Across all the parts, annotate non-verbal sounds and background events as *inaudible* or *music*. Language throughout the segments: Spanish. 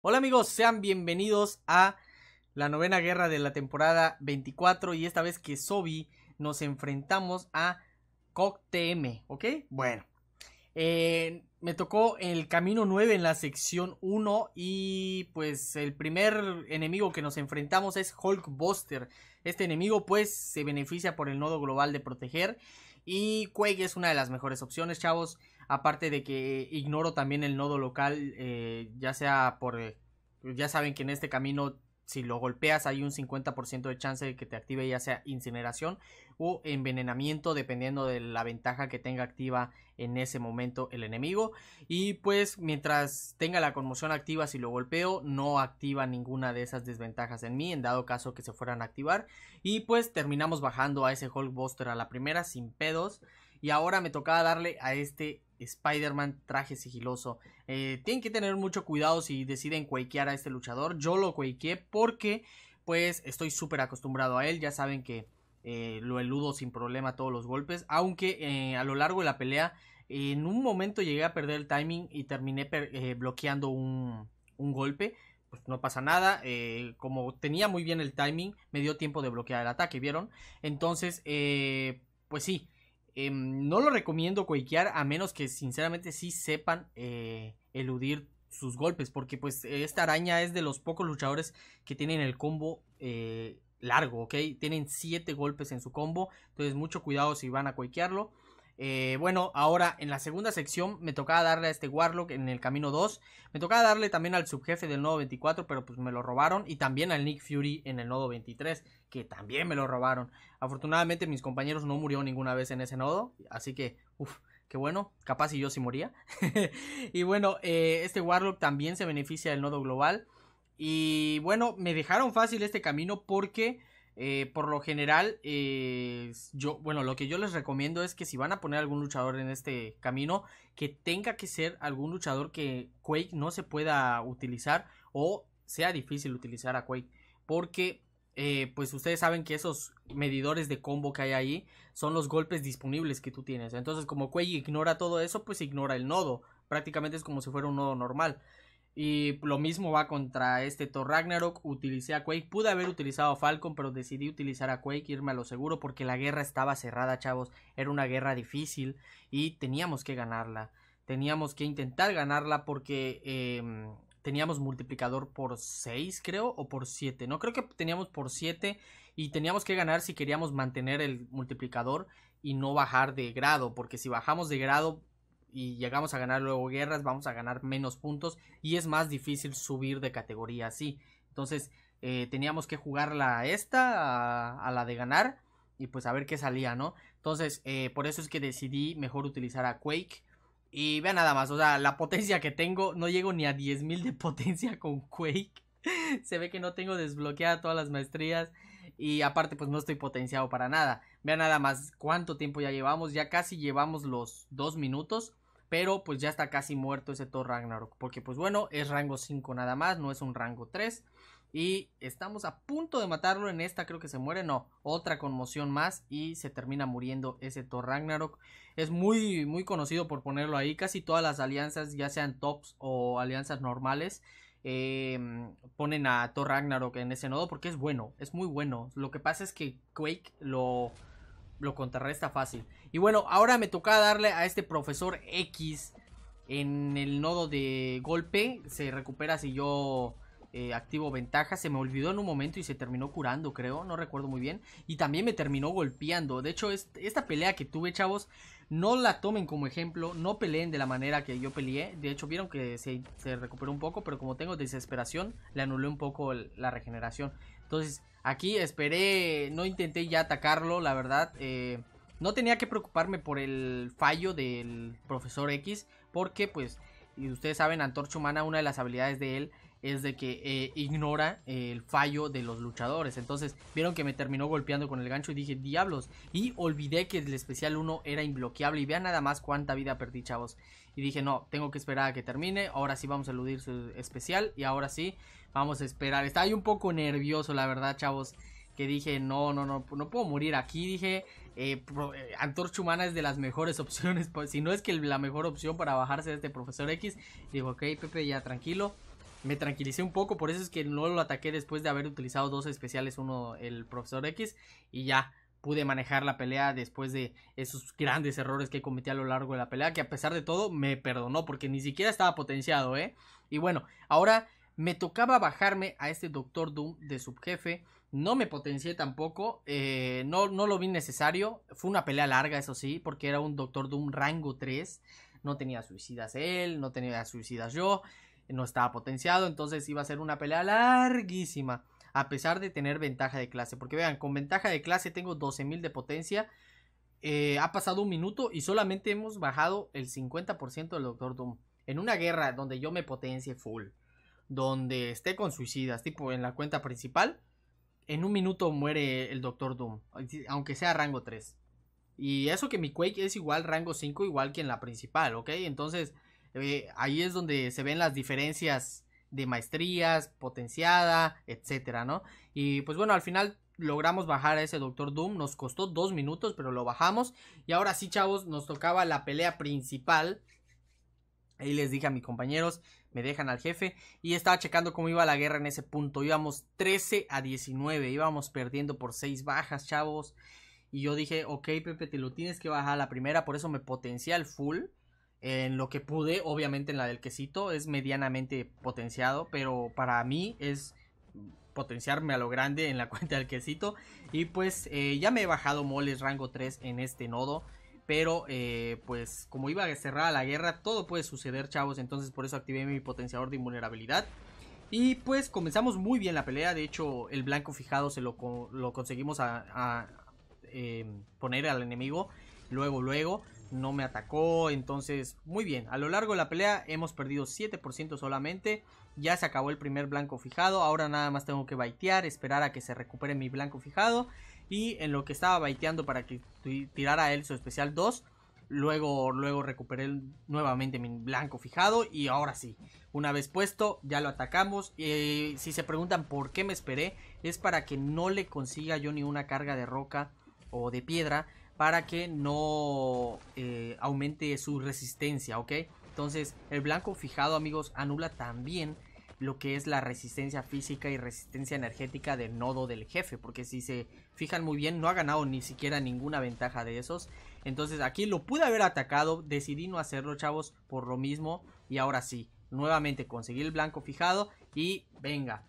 Hola amigos, sean bienvenidos a la novena guerra de la temporada 24 y esta vez que Sobi nos enfrentamos a COCTM, ¿ok? Bueno, eh, me tocó el camino 9 en la sección 1 y pues el primer enemigo que nos enfrentamos es Hulk Buster Este enemigo pues se beneficia por el nodo global de proteger y Quake es una de las mejores opciones, chavos. Aparte de que ignoro también el nodo local, eh, ya sea por... Eh, ya saben que en este camino si lo golpeas hay un 50% de chance de que te active ya sea incineración o envenenamiento dependiendo de la ventaja que tenga activa en ese momento el enemigo y pues mientras tenga la conmoción activa si lo golpeo no activa ninguna de esas desventajas en mí en dado caso que se fueran a activar y pues terminamos bajando a ese Hulkbuster a la primera sin pedos y ahora me tocaba darle a este Spider-Man traje sigiloso. Eh, tienen que tener mucho cuidado si deciden quakear a este luchador. Yo lo quakeé porque pues estoy súper acostumbrado a él. Ya saben que eh, lo eludo sin problema todos los golpes. Aunque eh, a lo largo de la pelea en un momento llegué a perder el timing y terminé bloqueando un, golpe pues no pasa nada. como tenía muy bien el timing, me dio tiempo de bloquear el ataque, ¿vieron? Entonces, pues sí, Em, no lo recomiendo quakear a menos que sinceramente sí sepan eh, eludir sus golpes, porque pues esta araña es de los pocos luchadores que tienen el combo eh, largo, Tienen 7 golpes en su combo, entonces mucho cuidado si van a quakearlo. Eh, bueno, ahora en la segunda sección me tocaba darle a este Warlock en el camino 2. Me tocaba darle también al subjefe del nodo 24, pero pues me lo robaron. Y también al Nick Fury en el nodo 23, que también me lo robaron. Afortunadamente mis compañeros no murieron ninguna vez en ese nodo. Así que, uff, ¡Qué bueno, capaz y yo sí moría. *laughs* y bueno, eh, este Warlock también se beneficia del nodo global. Y bueno, me dejaron fácil este camino porque eh, por lo general, eh, yo, bueno, lo que yo les recomiendo es que si van a poner algún luchador en este camino, que tenga que ser algún luchador que Quake no se pueda utilizar o sea difícil utilizar a Quake. Porque, eh, pues ustedes saben que esos medidores de combo que hay ahí son los golpes disponibles que tú tienes. Entonces, como Quake ignora todo eso, pues ignora el nodo. Prácticamente es como si fuera un nodo normal. Y lo mismo va contra este Thor Ragnarok. Utilicé a Quake. Pude haber utilizado a Falcon, pero decidí utilizar a Quake, irme a lo seguro, porque la guerra estaba cerrada, chavos. Era una guerra difícil y teníamos que ganarla. Teníamos que intentar ganarla porque em, teníamos multiplicador por 6, creo, o por 7. No, creo que teníamos por 7 y teníamos que ganar si queríamos mantener el multiplicador y no bajar de grado, porque si bajamos de grado y llegamos a ganar luego guerras, vamos a ganar menos puntos y es más difícil subir de categoría así. Entonces eh, teníamos que jugarla a esta, a, la de ganar y pues a ver qué salía, ¿no? Entonces eh, por eso es que decidí mejor utilizar a Quake. Y vean nada más, o sea, la potencia que tengo, no llego ni a 10.000 de *laughs* potencia con Quake. Se ve que no tengo desbloqueada todas las maestrías. Y aparte, pues no estoy potenciado para nada. Vean nada más cuánto tiempo ya llevamos. Ya casi llevamos los dos minutos. Pero pues ya está casi muerto ese Thor Ragnarok. Porque pues bueno, es rango 5 nada más, no es un rango 3. Y estamos a punto de matarlo. En esta creo que se muere. No, otra conmoción más. Y se termina muriendo ese Thor Ragnarok. Es muy, muy conocido por ponerlo ahí. Casi todas las alianzas, ya sean tops o alianzas normales, Em, ponen a Thor Ragnarok en ese nodo porque es bueno, es muy bueno. Lo que pasa es que Quake lo, lo contrarresta fácil. Y bueno, ahora me toca darle a este profesor X en el nodo de golpe. Se recupera si yo eh, activo ventaja. Se me olvidó en un momento y se terminó curando, creo. No recuerdo muy bien. Y también me terminó golpeando. De hecho, esta pelea que tuve, chavos, no la tomen como ejemplo. No peleen de la manera que yo peleé. De hecho, vieron que se, recuperó un poco. Pero como tengo desesperación, le anulé un poco la regeneración. Entonces, aquí esperé. No intenté ya atacarlo, la verdad. Eh, no tenía que preocuparme por el fallo del profesor X. Porque, pues, y ustedes saben, Antorcha Humana, una de las habilidades de él es de que eh, ignora el fallo de los luchadores. Entonces, vieron que me terminó golpeando con el gancho y dije, diablos. Y olvidé que el especial 1 era inbloqueable Y vean nada más cuánta vida perdí, chavos. Y dije, no, tengo que esperar a que termine. Ahora sí vamos a eludir su especial. Y ahora sí, vamos a esperar. Estaba ahí un poco nervioso, la verdad, chavos. Que dije, no, no, no, no puedo morir aquí. Dije, eh, eh Antorcha Humana es de las mejores *laughs* opciones. Pues, si no es que la mejor opción para bajarse de este Profesor X. Digo, ok, Pepe, ya tranquilo me tranquilicé un poco, por eso es que no lo ataqué después de haber utilizado dos especiales, uno el Profesor X, y ya pude manejar la pelea después de esos grandes errores que cometí a lo largo de la pelea, que a pesar de todo me perdonó, porque ni siquiera estaba potenciado, ¿eh? Y bueno, ahora me tocaba bajarme a este Doctor Doom de subjefe. No me potencié tampoco, eh, no, no lo vi necesario. Fue una pelea larga, eso sí, porque era un Doctor Doom rango 3. No tenía suicidas él, no tenía suicidas yo no estaba potenciado, entonces iba a ser una pelea larguísima, a pesar de tener ventaja de clase, porque vean, con ventaja de clase tengo 12.000 de potencia, eh, ha pasado un minuto y solamente hemos bajado el 50% del Doctor Doom. En una guerra donde yo me potencie full, donde esté con suicidas, tipo en la cuenta principal, en un minuto muere el Doctor Doom, aunque sea rango 3. Y eso que mi Quake es igual rango 5, igual que en la principal, ¿ok? Entonces, eh, ahí es donde se ven las diferencias de maestrías, potenciada, etcétera, ¿no? Y pues bueno, al final logramos bajar a ese Doctor Doom. Nos costó dos minutos, pero lo bajamos. Y ahora sí, chavos, nos tocaba la pelea principal. Ahí les dije a mis compañeros, me dejan al jefe. Y estaba checando cómo iba la guerra en ese punto. Íbamos 13 a 19. Íbamos perdiendo por 6 bajas, chavos. Y yo dije, ok, Pepe, te lo tienes que bajar a la primera. Por eso me potencié al full en lo que pude, obviamente en la del quesito es medianamente potenciado, pero para mí es potenciarme a lo grande en la *laughs* cuenta del quesito. Y pues eh, ya me he bajado moles rango 3 en este nodo. Pero eh, pues como iba a cerrar la guerra, todo puede suceder chavos. Entonces por eso activé mi potenciador de invulnerabilidad. Y pues comenzamos muy bien la pelea. De hecho el blanco fijado se lo, conseguimos a, em, poner al enemigo. Luego, luego no me atacó, entonces muy bien. A lo largo de la pelea hemos perdido 7% solamente, ya se acabó el primer blanco fijado, ahora nada más tengo que baitear, esperar a que se recupere mi blanco fijado y en lo que estaba baiteando para que tirara él su especial 2, luego, luego recuperé nuevamente mi blanco fijado y ahora sí, una vez puesto ya lo atacamos. si se preguntan por qué me esperé, es para que no le consiga yo ni una carga de roca o de piedra para que no eh, aumente su resistencia, ¿ok? Entonces el blanco fijado amigos anula también lo que es la resistencia física y resistencia energética del nodo del jefe. Porque si se fijan muy bien, no ha ganado ni siquiera ninguna ventaja de esos. Entonces aquí lo pude haber atacado, decidí no hacerlo chavos por lo mismo. Y ahora sí, nuevamente conseguí el blanco fijado y venga.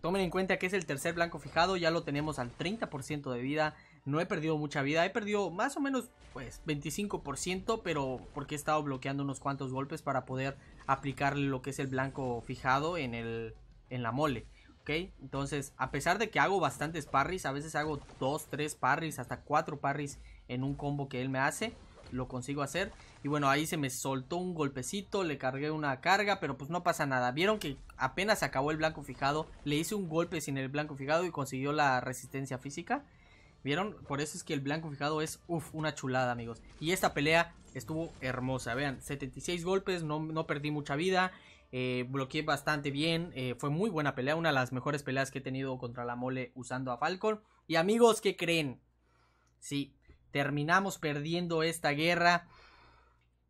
Tomen en cuenta que es el tercer blanco fijado, ya lo tenemos al 30% de vida, no he perdido mucha vida, he perdido más o menos pues 25%, pero porque he estado bloqueando unos cuantos golpes para poder aplicarle lo que es el blanco fijado en, el, en la mole. ¿ok? Entonces, a pesar de que hago bastantes parries, a veces hago 2, 3 parries, hasta 4 parries en un combo que él me hace, lo consigo hacer. Y bueno, ahí se me soltó un golpecito, le cargué una carga, pero pues no pasa nada. Vieron que apenas acabó el blanco fijado, le hice un golpe sin el blanco fijado y consiguió la resistencia física. ¿Vieron? Por eso es que el blanco fijado es, uff, una chulada, amigos. Y esta pelea estuvo hermosa, vean, 76 golpes, no, perdí mucha vida, eh, bloqueé bastante bien, eh, fue muy buena pelea, una de las mejores peleas que he tenido contra la mole usando a Falcon. Y amigos, ¿qué creen? Sí, terminamos perdiendo esta guerra.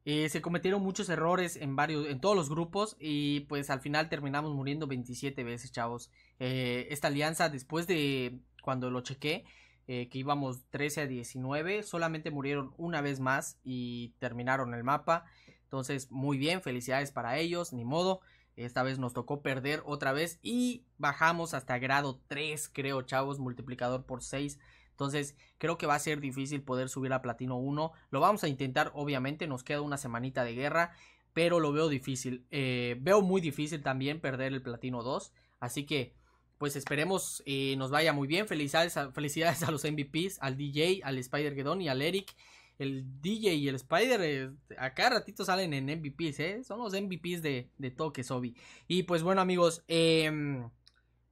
Eh, se cometieron muchos errores en varios, en todos los grupos y pues al final terminamos muriendo 27 veces, chavos. esta alianza, después de cuando lo chequé, eh, que íbamos 13 a 19, solamente murieron una vez más y terminaron el mapa. Entonces, muy bien, felicidades para ellos, ni modo. Esta vez nos tocó perder otra vez y bajamos hasta grado 3, creo, chavos, multiplicador por 6. Entonces, creo que va a ser difícil poder subir a platino 1. Lo vamos a intentar, obviamente, nos queda una semanita de guerra, pero lo veo difícil. Eh, veo muy difícil también perder el platino 2. Así que pues esperemos eh, nos vaya muy bien. Felicidades a, felicidades a los MVPs, al DJ, al Spider gedón y al Eric. El DJ y el Spider eh, acá ratito salen en MVPs, eh. Son los MVPs de, de Toque Sobi. Y pues bueno amigos, em,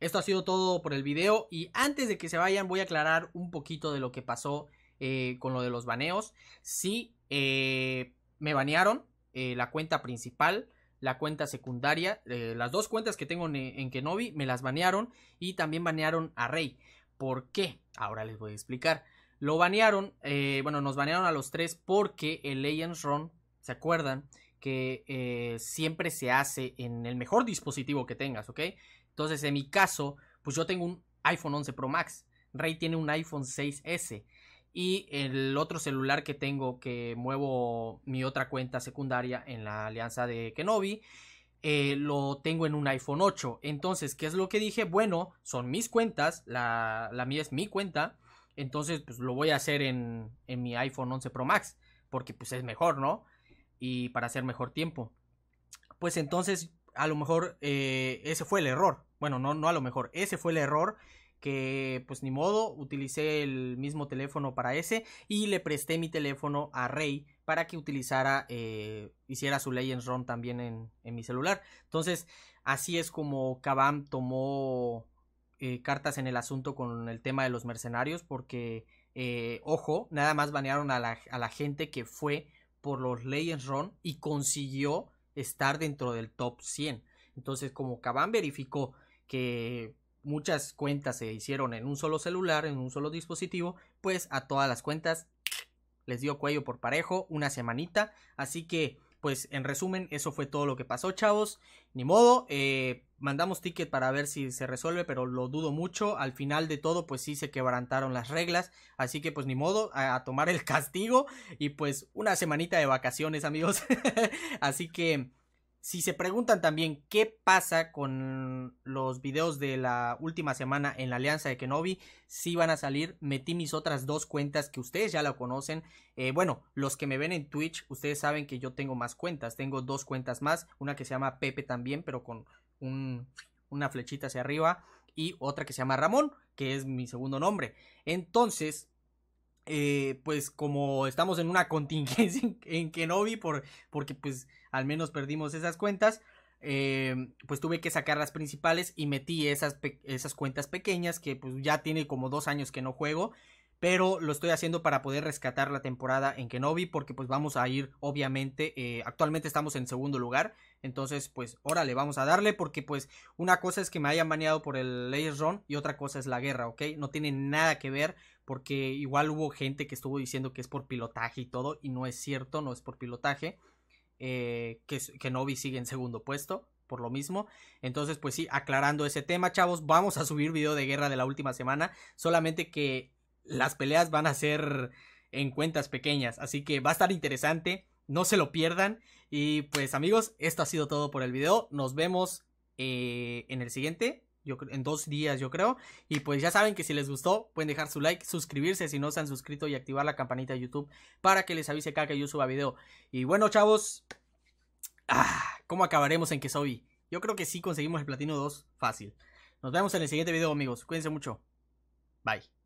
esto ha sido todo por el video. Y antes de que se vayan voy a aclarar un poquito de lo que pasó con lo de los baneos. Sí, me banearon la cuenta principal la cuenta secundaria. Eh, las dos cuentas que tengo en, en, Kenobi me las banearon y también banearon a Rey. ¿Por qué? Ahora les voy a explicar. Lo banearon, eh, bueno, nos banearon a los tres porque el Legends Run, ¿se acuerdan? Que eh, siempre se hace en el mejor dispositivo que tengas, ¿ok? Entonces, en mi caso, pues yo tengo un iPhone 11 Pro Max. Rey tiene un iPhone 6S y el otro celular que tengo que muevo mi otra cuenta secundaria en la alianza de Kenobi. Eh, lo tengo en un iPhone 8. Entonces, ¿qué es lo que dije? Bueno, son mis cuentas, la, mía es mi cuenta. Entonces, pues lo voy a hacer en, mi iPhone 11 Pro Max, porque pues es mejor, ¿no? Y para hacer mejor tiempo. Pues entonces, a lo mejor eh, ese fue el error. Bueno, no, no a lo mejor, ese fue el error que pues ni modo, utilicé el mismo teléfono para ese y le presté mi teléfono a Rey para que utilizara, eh, hiciera su Legends Run también en, mi celular. Entonces, así es como Kabam tomó eh, cartas en el asunto con el tema de los mercenarios, porque, eh, ojo, nada más banearon a la, a la gente que fue por los Legends Run y consiguió estar dentro del top 100. Entonces, como Kabam verificó que muchas cuentas se hicieron en un solo celular, en un solo dispositivo, pues a todas las cuentas les dio cuello por parejo una semanita. Así que, pues en resumen, eso fue todo lo que pasó, chavos. Ni modo, eh, mandamos ticket para ver si se resuelve, pero lo dudo mucho. Al final de todo, pues sí se quebrantaron las reglas. Así que, pues ni modo, a, a tomar el *laughs* castigo y pues una semanita de vacaciones, amigos. *laughs* así que... Si se preguntan también qué pasa con los videos de la última semana en la alianza de Kenobi, si van a salir. Metí mis otras dos cuentas que ustedes ya la conocen. Eh, bueno, los que me ven en Twitch, ustedes saben que yo tengo más cuentas. Tengo dos cuentas más. Una que se llama Pepe también, pero con una flechita hacia arriba. Y otra que se llama Ramón, que es mi segundo nombre. Entonces, eh, pues como estamos en una contingencia *laughs* en Kenobi por, porque pues al menos perdimos esas cuentas, eh, pues tuve que sacar las principales y metí esas, esas cuentas pequeñas que pues ya tiene como dos años que no juego pero lo estoy haciendo para poder rescatar la temporada en Kenobi porque pues vamos a ir obviamente, eh, actualmente estamos en segundo lugar, entonces pues órale, vamos a darle porque pues una cosa es que me hayan baneado por el Layers Run y otra cosa es la guerra, ¿ok? No tiene nada que ver porque igual hubo gente que estuvo diciendo que es por pilotaje y todo y no es cierto, no es por pilotaje. Eh, que Kenobi sigue en segundo puesto, por lo mismo. Entonces, pues sí, aclarando ese tema, chavos, vamos a subir video de guerra de la última semana. Solamente que las peleas van a ser en cuentas pequeñas, así que va a estar interesante, no se lo pierdan. Y pues amigos, esto ha sido todo por el video, nos vemos eh, en el siguiente, yo, en dos días yo creo. Y pues ya saben que si les gustó, pueden dejar su like, suscribirse si no se han suscrito y activar la campanita de YouTube para que les avise cada que yo suba video. Y bueno chavos, ah, ¿cómo acabaremos en Kesobi? Yo creo que sí conseguimos el platino 2 fácil. Nos vemos en el siguiente video amigos, cuídense mucho. Bye.